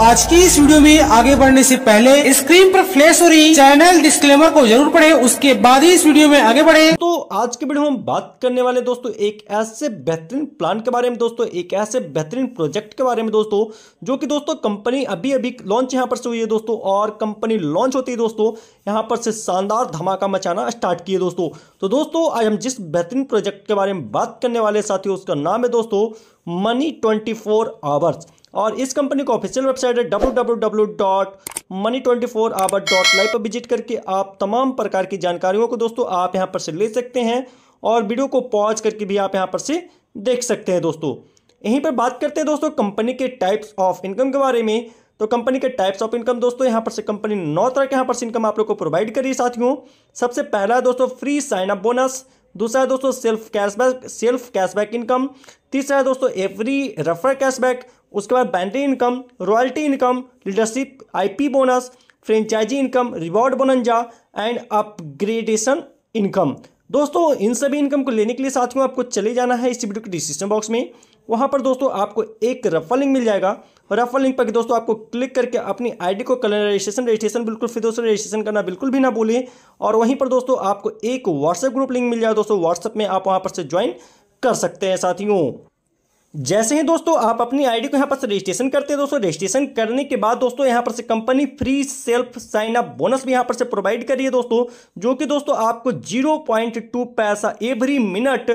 आज की इस वीडियो में आगे बढ़ने से पहले स्क्रीन पर फ्लैश हो रही चैनल डिस्क्लेमर को जरूर पढ़ें उसके बाद ही इस वीडियो में आगे बढ़े तो आज के वीडियो हम बात करने वाले दोस्तों एक ऐसे बेहतरीन प्लान के बारे में दोस्तों एक ऐसे बेहतरीन प्रोजेक्ट के बारे में दोस्तों जो की दोस्तों कंपनी अभी अभी लॉन्च यहाँ पर से हुई है दोस्तों और कंपनी लॉन्च होती है दोस्तों यहाँ पर से शानदार धमाका मचाना स्टार्ट किए दोस्तों तो दोस्तों आज हम जिस बेहतरीन प्रोजेक्ट के बारे में बात करने वाले साथियों उसका नाम है दोस्तों मनी ट्वेंटी फोर आवर्स और इस कंपनी का ऑफिशियल वेबसाइट है W W W dot money twenty four hour dot live पर विजिट करके आप तमाम प्रकार की जानकारियों को दोस्तों आप यहाँ पर से ले सकते हैं और वीडियो को पॉज करके भी आप यहाँ पर से देख सकते हैं दोस्तों यहीं पर बात करते हैं दोस्तों कंपनी के टाइप्स ऑफ इनकम के बारे में तो कंपनी के टाइप्स ऑफ इनकम दोस्तों यहाँ पर से कंपनी नौ तरह के यहाँ पर से इनकम आप लोग को प्रोवाइड करिए साथियों सबसे पहला है दोस्तों फ्री साइन अप बोनस दूसरा है दोस्तों self cashback self cashback income तीसरा है दोस्तों एवरी रेफर कैशबैक उसके बाद binary income royalty income leadership IP bonus franchise income reward bonanza and upgradation income दोस्तों इन सभी इनकम को लेने के लिए साथियों आपको चले जाना है इस वीडियो के डिस्क्रिप्शन बॉक्स में वहां पर दोस्तों आपको एक रफल लिंक मिल जाएगा रफल लिंक पर दोस्तों आपको क्लिक करके अपनी आईडी को कलर रजिस्ट्रेशन रजिस्ट्रेशन बिल्कुल फिर दोस्तों रजिस्ट्रेशन करना बिल्कुल भी ना भूलें और वहीं पर दोस्तों आपको एक व्हाट्सएप ग्रुप लिंक मिल जाएगा दोस्तों व्हाट्सएप में आप वहाँ पर से ज्वाइन कर सकते हैं साथियों जैसे ही दोस्तों आप अपनी आईडी को यहां पर रजिस्ट्रेशन करते हैं दोस्तों रजिस्ट्रेशन करने के बाद दोस्तों यहां पर से company free self sign up bonus भी यहां पर से प्रोवाइड कर रही है दोस्तों जो कि दोस्तों आपको जीरो पॉइंट टू पैसा every minute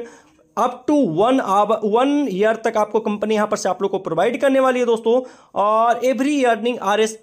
up to one hour one year तक आपको कंपनी यहां पर से आप लोग को प्रोवाइड करने वाली है दोस्तों और एवरी अर्निंग आर एस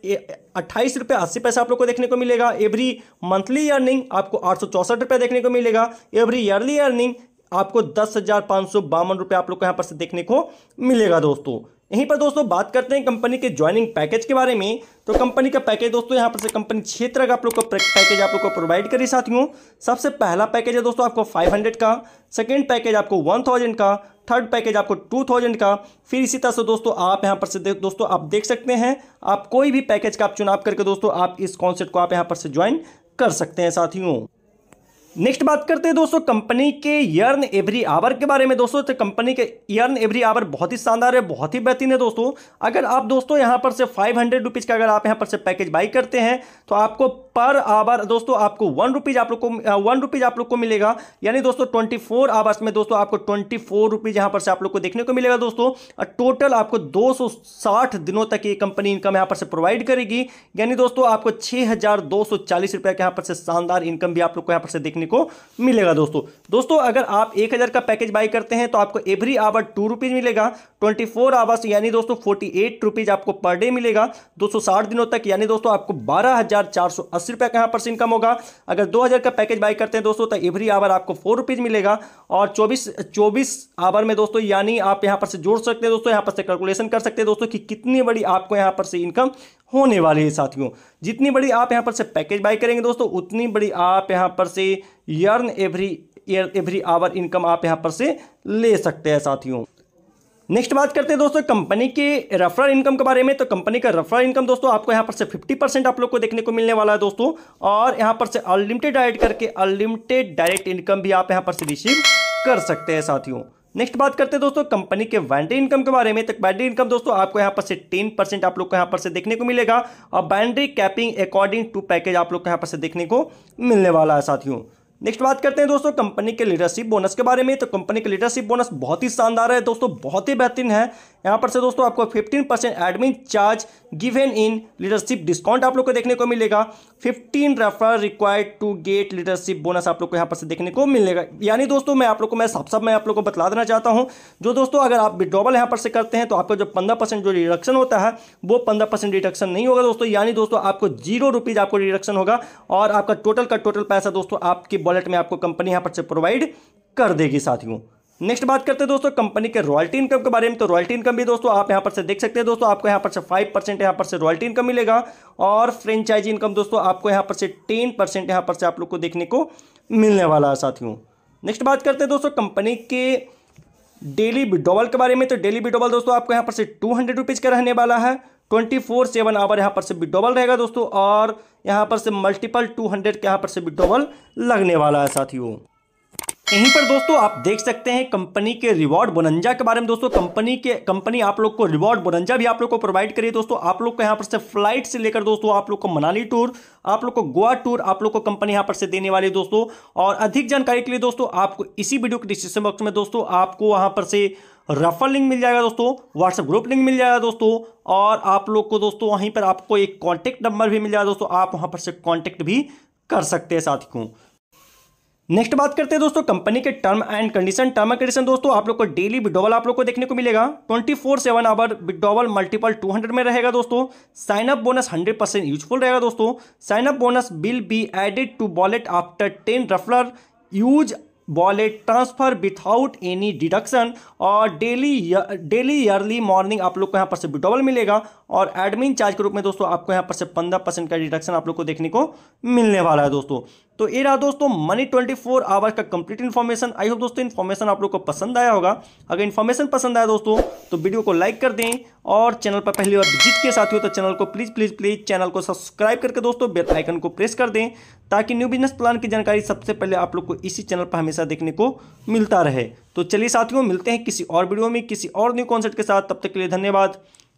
अट्ठाईस रुपये अस्सी पैसा आप लोग को देखने को मिलेगा एवरी मंथली अर्निंग आपको आठ सौ चौसठ रुपये देखने को मिलेगा एवरी ईयरली अर्निंग आपको दस हज़ार पाँच सौ बावन रुपये आप लोग को यहाँ पर से देखने को मिलेगा दोस्तों यहीं पर दोस्तों बात करते हैं कंपनी के ज्वाइनिंग पैकेज के बारे में तो कंपनी का पैकेज दोस्तों यहाँ पर से कंपनी क्षेत्र का आप लोग को पैकेज आप लोग को प्रोवाइड करी साथियों सबसे पहला पैकेज है दोस्तों आपको 500 का सेकंड पैकेज आपको 1000 का थर्ड पैकेज आपको 2000 का फिर इसी तरह से दोस्तों आप यहाँ पर से दोस्तों आप देख सकते हैं आप कोई भी पैकेज का आप चुनाव करके दोस्तों आप इस कॉन्सेप्ट को आप यहाँ पर से ज्वाइन कर सकते हैं साथियों नेक्स्ट बात करते हैं दोस्तों कंपनी के यर्न एवरी आवर के बारे में दोस्तों तो कंपनी के यर्न एवरी आवर बहुत ही शानदार है बहुत ही बेहतरीन है दोस्तों अगर आप दोस्तों यहां पर से फाइव हंड्रेड रुपीज़ का अगर आप यहां पर से पैकेज बाई करते हैं तो आपको पर आवर दोस्तों आपको वन रुपीज़ आप लोग को वन uh, रुपीज़ आप लोग को मिलेगा यानी दोस्तों ट्वेंटी फोर आवर्स में दोस्तों आपको ट्वेंटी फोर रुपीज़ पर से आप लोग को देखने को मिलेगा दोस्तों और टोटल आपको दो सौ साठ दिनों तक ये कंपनी इनकम यहाँ पर से प्रोवाइड करेगी यानी दोस्तों आपको छः हज़ार दो सौ चालीस रुपया के यहाँ पर से शानदार इनकम भी आप लोग को यहाँ पर से देखने देखने को मिलेगा दोस्तों दोस्तों अगर आप एक हज़ार का पैकेज बाई करते हैं तो आपको एवरी आवर टू रुपीज़ मिलेगा ट्वेंटी फोर आवर्स यानी दोस्तों फोर्टी एट रुपीज़ आपको पर डे मिलेगा दो सौ साठ दिनों तक यानी दोस्तों आपको बारह हज़ार चार सौ अस्सी रुपये का यहाँ पर इनकम होगा अगर दो हज़ार का पैकेज बाई करते हैं दोस्तों तो एवरी आवर आपको फोर रुपीज़ मिलेगा और चौबीस चौबीस आवर में दोस्तों यानी आप यहाँ पर से जोड़ सकते हैं दोस्तों यहाँ पर से कैलकुलेशन कर सकते हैं दोस्तों की कितनी बड़ी आपको यहाँ पर से इनकम होने वाली है साथियों जितनी बड़ी आप यहाँ पर से पैकेज बाई करेंगे दोस्तों उतनी बड़ी आप यहाँ पर से earn every year every hour income आप यहाँ पर से ले सकते हैं साथियों नेक्स्ट बात करते हैं दोस्तों कंपनी के रेफरल इनकम के बारे में तो कंपनी का रेफरल इनकम दोस्तों आपको यहाँ पर से 50 परसेंट आप लोग को देखने को मिलने वाला है दोस्तों और यहाँ पर से अनलिमिटेड डायरेक्ट करके अनलिमिटेड डायरेक्ट इनकम भी आप यहाँ पर से रिसीव कर सकते हैं साथियों नेक्स्ट बात करते हैं दोस्तों कंपनी के बैंड्री इनकम के बारे में तो बैंड्री इनकम दोस्तों आपको यहाँ पर से टेन परसेंट आप लोग को यहाँ पर से देखने को मिलेगा और binary capping according to package आप लोग को यहाँ पर से देखने को मिलने वाला है साथियों नेक्स्ट बात करते हैं दोस्तों कंपनी के लीडरशिप बोनस के बारे में तो कंपनी के लीडरशिप बोनस बहुत ही शानदार है दोस्तों बहुत ही बेहतरीन है यहाँ पर से दोस्तों आपको 15 percent admin charge given in leadership discount आप लोग को देखने को मिलेगा 15 refer required to get leadership bonus आप लोग को यहाँ पर से देखने को मिलेगा यानी दोस्तों मैं आप लोग को मैं सब सब मैं आप लोग को बता देना चाहता हूँ जो दोस्तों अगर आप विड्रॉबल यहाँ पर से करते हैं तो आपका जो पंद्रह जो रिडक्शन होता है वो पंद्रह रिडक्शन नहीं होगा दोस्तों यानी दोस्तों आपको जीरो आपको रिडक्शन होगा और आपका टोटल का टोटल पैसा दोस्तों आपकी वॉलेट में आपको कंपनी यहाँ पर से प्रोवाइड कर देगी साथियों नेक्स्ट बात करते हैं दोस्तों कंपनी के रॉयल्टी इनकम के बारे में तो रॉयल्टी इनकम भी दोस्तों आप यहाँ पर से देख सकते हैं दोस्तों आपको यहाँ पर से फाइव परसेंट यहाँ पर से रॉयल्टी इनकम मिलेगा और फ्रेंचाइजी इनकम दोस्तों आपको यहाँ पर से टेन परसेंट यहाँ पर से आप लोग को देखने को मिलने वाला है साथियों नेक्स्ट बात करते हैं दोस्तों कंपनी के डेली विड्रोवल के बारे में तो डेली विड्रोवल दोस्तों आपको यहाँ पर से टू हंड्रेड का रहने वाला है ट्वेंटी फोर सेवन आवर यहाँ पर से विड्रोवल रहेगा दोस्तों और यहाँ पर से मल्टीपल टू हंड्रेड के यहाँ पर से विड्रोवल लगने वाला है साथियों यहीं पर दोस्तों आप देख सकते हैं कंपनी के रिवॉर्ड बोनंजा के बारे में दोस्तों कंपनी के कंपनी आप लोग को रिवॉर्ड बोनंजा भी आप लोग को प्रोवाइड करिए दोस्तों आप लोग को यहाँ पर से फ्लाइट से लेकर दोस्तों आप लोग को मनाली टूर आप लोग को गोवा टूर आप लोग को कंपनी यहाँ पर से देने वाली है दोस्तों और अधिक जानकारी के लिए दोस्तों आपको इसी वीडियो के डिस्क्रिप्शन बॉक्स में दोस्तों आपको वहाँ पर से रेफर लिंक मिल जाएगा दोस्तों व्हाट्सएप ग्रुप लिंक मिल जाएगा दोस्तों और आप लोग को दोस्तों वहीं पर आपको एक कॉन्टैक्ट नंबर भी मिल जाएगा दोस्तों आप वहाँ पर से कॉन्टैक्ट भी कर सकते हैं साथियों नेक्स्ट बात करते हैं दोस्तों कंपनी के term and condition term and condition दोस्तों आप लोग को डेली विड्रॉवल आप लोग को देखने को मिलेगा twenty four seven hour withdrawal multiple two hundred में रहेगा दोस्तों sign up bonus hundred percent useful रहेगा दोस्तों sign bonus will be added to wallet after ten referral use wallet transfer without any deduction और डेली डेली ईयरली मॉर्निंग आप लोग को यहाँ पर से डबल मिलेगा और एडमिन चार्ज के रूप में दोस्तों आपको यहाँ पर से पंद्रह परसेंट का डिडक्शन आप लोग को देखने को मिलने वाला है दोस्तों तो ये रहा दोस्तों मनी ट्वेंटी फोर आवर का कंप्लीट इन्फॉर्मेशन आई होप दोस्तों इन्फॉर्मेशन आप लोग को पसंद आया होगा अगर इन्फॉर्मेशन पसंद आया दोस्तों तो वीडियो को लाइक कर दें और चैनल पर पहली बार विजिट साथ हो तो चैनल को प्लीज़ प्लीज़ प्लीज़ चैनल को सब्सक्राइब करके दोस्तों बेल आइकन को प्रेस कर दें ताकि न्यू बिजनेस प्लान की जानकारी सबसे पहले आप लोग को इसी चैनल पर हमेशा देखने को मिलता रहे तो चलिए साथियों मिलते हैं किसी और वीडियो में किसी और न्यू कॉन्सेप्ट के साथ तब तक के लिए धन्यवाद